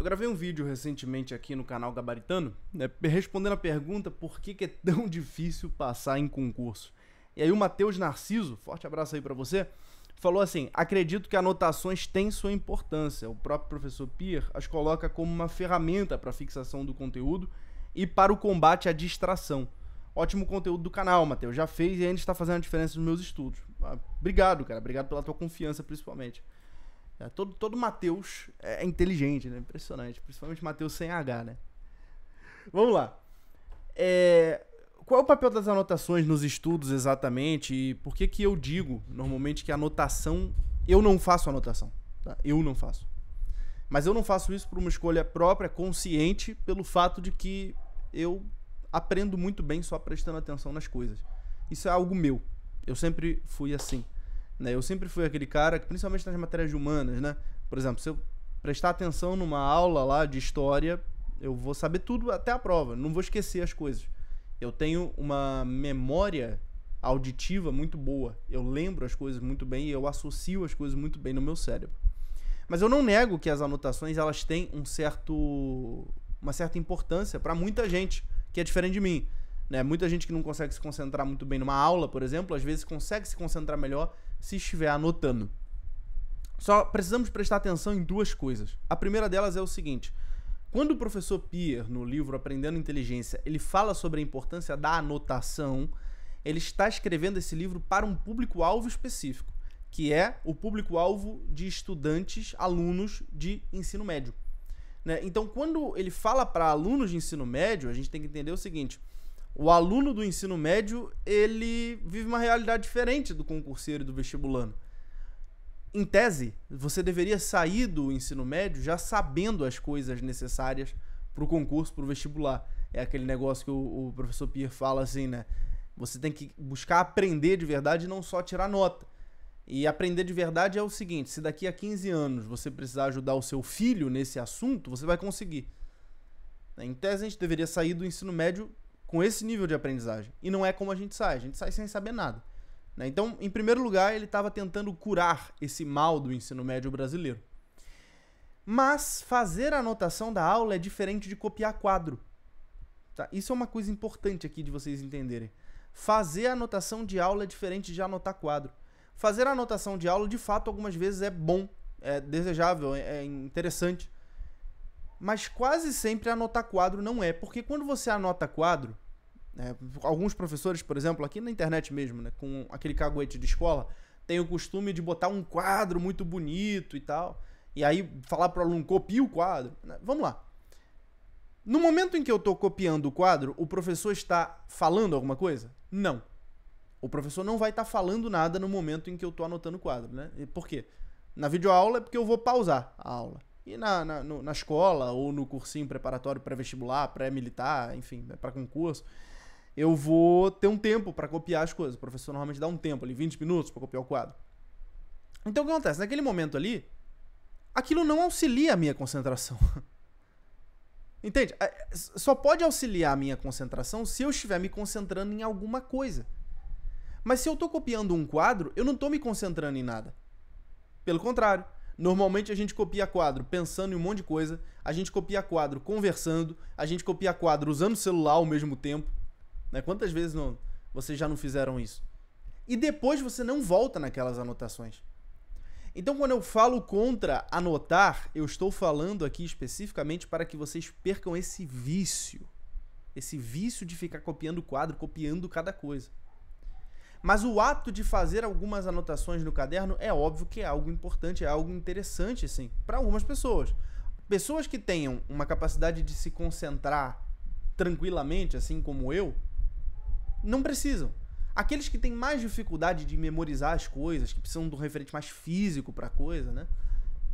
Eu gravei um vídeo recentemente aqui no canal Gabaritano, né, respondendo a pergunta por que, que é tão difícil passar em concurso. E aí o Matheus Narciso, forte abraço aí para você, falou assim: "Acredito que anotações têm sua importância. O próprio professor Pierre as coloca como uma ferramenta para fixação do conteúdo e para o combate à distração." Ótimo conteúdo do canal, Matheus. Já fez e ainda está fazendo a diferença nos meus estudos. Ah, obrigado, cara. Obrigado pela tua confiança, principalmente. É, todo todo Matheus é, é inteligente, né? Impressionante. Principalmente Matheus sem H, né? Vamos lá. É, qual é o papel das anotações nos estudos exatamente? E por que, que eu digo normalmente que anotação. Eu não faço anotação. Tá? Eu não faço. Mas eu não faço isso por uma escolha própria, consciente, pelo fato de que eu aprendo muito bem só prestando atenção nas coisas. Isso é algo meu. Eu sempre fui assim. Né? Eu sempre fui aquele cara que, principalmente nas matérias humanas, né? Por exemplo, se eu prestar atenção numa aula lá de história, eu vou saber tudo até a prova, não vou esquecer as coisas. Eu tenho uma memória auditiva muito boa. Eu lembro as coisas muito bem e eu associo as coisas muito bem no meu cérebro. Mas eu não nego que as anotações elas têm um certo uma certa importância para muita gente que é diferente de mim. Né? Muita gente que não consegue se concentrar muito bem numa aula, por exemplo, às vezes consegue se concentrar melhor se estiver anotando. Só precisamos prestar atenção em duas coisas. A primeira delas é o seguinte: quando o professor Pierre, no livro Aprendendo Inteligência, ele fala sobre a importância da anotação, ele está escrevendo esse livro para um público-alvo específico, que é o público-alvo de estudantes, alunos de ensino médio. Né? Então, quando ele fala para alunos de ensino médio, a gente tem que entender o seguinte: o aluno do ensino médio ele vive uma realidade diferente do concurseiro e do vestibulando. Em tese, você deveria sair do ensino médio já sabendo as coisas necessárias para o concurso, para o vestibular. É aquele negócio que o, o professor Pierre fala assim, né? Você tem que buscar aprender de verdade e não só tirar nota. E aprender de verdade é o seguinte: se daqui a 15 anos você precisar ajudar o seu filho nesse assunto, você vai conseguir. Em tese, a gente deveria sair do ensino médio com esse nível de aprendizagem. E não é como a gente sai, a gente sai sem saber nada. Né? Então, em primeiro lugar, ele estava tentando curar esse mal do ensino médio brasileiro. Mas fazer a anotação da aula é diferente de copiar quadro. Tá? Isso é uma coisa importante aqui de vocês entenderem. Fazer a anotação de aula é diferente de anotar quadro. Fazer a anotação de aula, de fato, algumas vezes é bom, é desejável, é, é interessante mas quase sempre anotar quadro não é, porque quando você anota quadro, né, alguns professores, por exemplo, aqui na internet mesmo, né, com aquele caguete de escola, tem o costume de botar um quadro muito bonito e tal, e aí falar para o aluno, copia o quadro. Né, vamos lá. No momento em que eu estou copiando o quadro, o professor está falando alguma coisa? Não. O professor não vai estar tá falando nada no momento em que eu estou anotando o quadro, né? Por quê? Na videoaula é porque eu vou pausar a aula. E na, na, no, na escola ou no cursinho preparatório pré-vestibular, pré-militar, enfim, né, para concurso, eu vou ter um tempo para copiar as coisas. O professor normalmente dá um tempo ali, 20 minutos para copiar o quadro. Então o que acontece? Naquele momento ali, aquilo não auxilia a minha concentração. Entende? É, só pode auxiliar a minha concentração se eu estiver me concentrando em alguma coisa. Mas se eu estou copiando um quadro, eu não estou me concentrando em nada. Pelo contrário, Normalmente a gente copia quadro pensando em um monte de coisa, a gente copia quadro conversando, a gente copia quadro usando o celular ao mesmo tempo. Né? Quantas vezes não, vocês já não fizeram isso? E depois você não volta naquelas anotações. Então, quando eu falo contra anotar, eu estou falando aqui especificamente para que vocês percam esse vício. Esse vício de ficar copiando o quadro, copiando cada coisa. Mas o ato de fazer algumas anotações no caderno é óbvio que é algo importante, é algo interessante, assim, para algumas pessoas. Pessoas que tenham uma capacidade de se concentrar tranquilamente, assim como eu, não precisam. Aqueles que têm mais dificuldade de memorizar as coisas, que precisam de um referente mais físico para a coisa, né?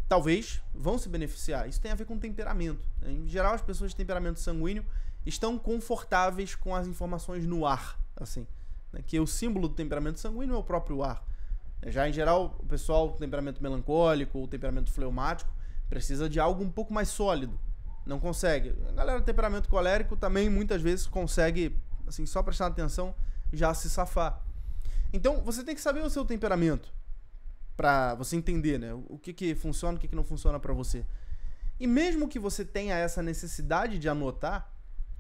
Talvez vão se beneficiar. Isso tem a ver com temperamento. Né? Em geral, as pessoas de temperamento sanguíneo estão confortáveis com as informações no ar, assim né, que é o símbolo do temperamento sanguíneo é o próprio ar. É, já em geral, o pessoal com temperamento melancólico ou temperamento fleumático precisa de algo um pouco mais sólido. Não consegue. A galera temperamento colérico também muitas vezes consegue, assim, só prestar atenção, já se safar. Então, você tem que saber o seu temperamento para você entender, né? O que que funciona, o que que não funciona para você. E mesmo que você tenha essa necessidade de anotar,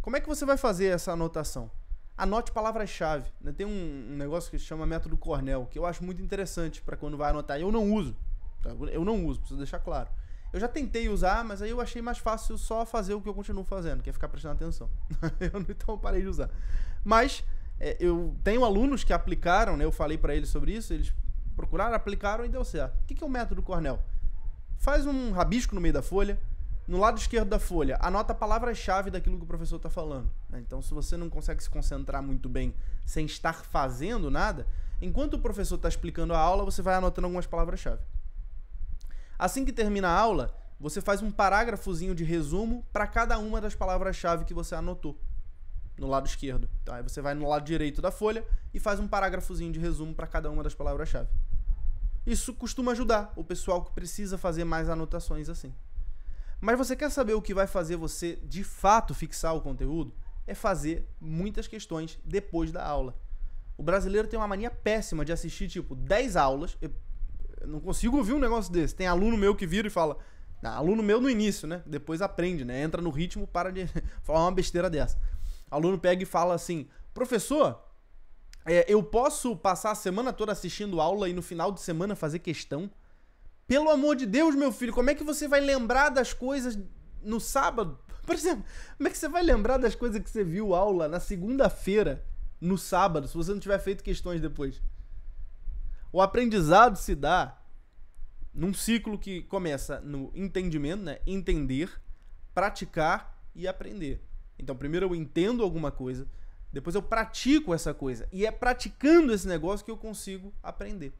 como é que você vai fazer essa anotação? Anote palavras-chave. Né? Tem um, um, negócio que se chama método Cornell, que eu acho muito interessante para quando vai anotar. Eu não uso. Tá? Eu não uso, preciso deixar claro. Eu já tentei usar, mas aí eu achei mais fácil só fazer o que eu continuo fazendo, que é ficar prestando atenção. então parei de usar. Mas é, eu tenho alunos que aplicaram, né? Eu falei para eles sobre isso, eles procuraram, aplicaram e deu certo. O que, que é o método Cornell? Faz um rabisco no meio da folha, no lado esquerdo da folha, anota a palavra-chave daquilo que o professor está falando. Né? Então, se você não consegue se concentrar muito bem sem estar fazendo nada, enquanto o professor está explicando a aula, você vai anotando algumas palavras-chave. Assim que termina a aula, você faz um parágrafozinho de resumo para cada uma das palavras-chave que você anotou no lado esquerdo. Então, aí você vai no lado direito da folha e faz um parágrafozinho de resumo para cada uma das palavras-chave. Isso costuma ajudar o pessoal que precisa fazer mais anotações assim. Mas você quer saber o que vai fazer você de fato fixar o conteúdo? É fazer muitas questões depois da aula. O brasileiro tem uma mania péssima de assistir, tipo, 10 aulas. Eu não consigo ouvir um negócio desse. Tem aluno meu que vira e fala. aluno meu no início, né? Depois aprende, né? Entra no ritmo, para de falar uma besteira dessa. O aluno pega e fala assim: professor, é, eu posso passar a semana toda assistindo aula e no final de semana fazer questão? Pelo amor de Deus, meu filho, como é que você vai lembrar das coisas no sábado? Por exemplo, como é que você vai lembrar das coisas que você viu aula na segunda-feira, no sábado, se você não tiver feito questões depois? O aprendizado se dá num ciclo que começa no entendimento, né? Entender, praticar e aprender. Então, primeiro eu entendo alguma coisa, depois eu pratico essa coisa. E é praticando esse negócio que eu consigo aprender.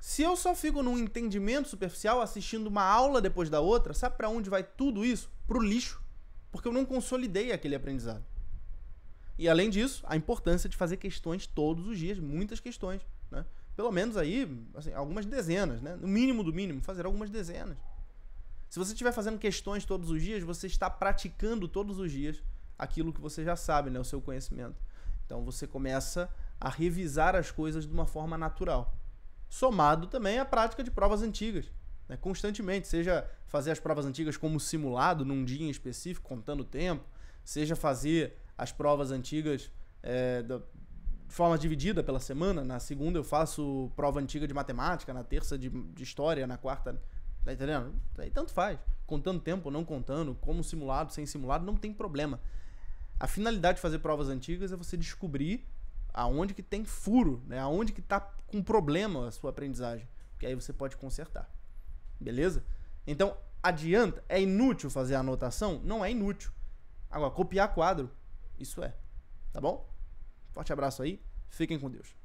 Se eu só fico num entendimento superficial assistindo uma aula depois da outra, sabe para onde vai tudo isso? Pro lixo, porque eu não consolidei aquele aprendizado. E além disso, a importância de fazer questões todos os dias, muitas questões, né? Pelo menos aí, assim, algumas dezenas, né? No mínimo do mínimo, fazer algumas dezenas. Se você estiver fazendo questões todos os dias, você está praticando todos os dias aquilo que você já sabe, né? O seu conhecimento. Então você começa a revisar as coisas de uma forma natural somado também à prática de provas antigas. Né? Constantemente, seja fazer as provas antigas como simulado, num dia em específico, contando tempo, seja fazer as provas antigas é, forma dividida pela semana. Na segunda eu faço prova antiga de matemática, na terça de, de história, na quarta. Tá entendendo? Aí tanto faz. Contando tempo, não contando, como simulado, sem simulado, não tem problema. A finalidade de fazer provas antigas é você descobrir aonde que tem furo, né? aonde que está com problema a sua aprendizagem, porque aí você pode consertar. Beleza? Então, adianta? É inútil fazer a anotação? Não é inútil. Agora, copiar quadro, isso é. Tá bom? Forte abraço aí, fiquem com Deus.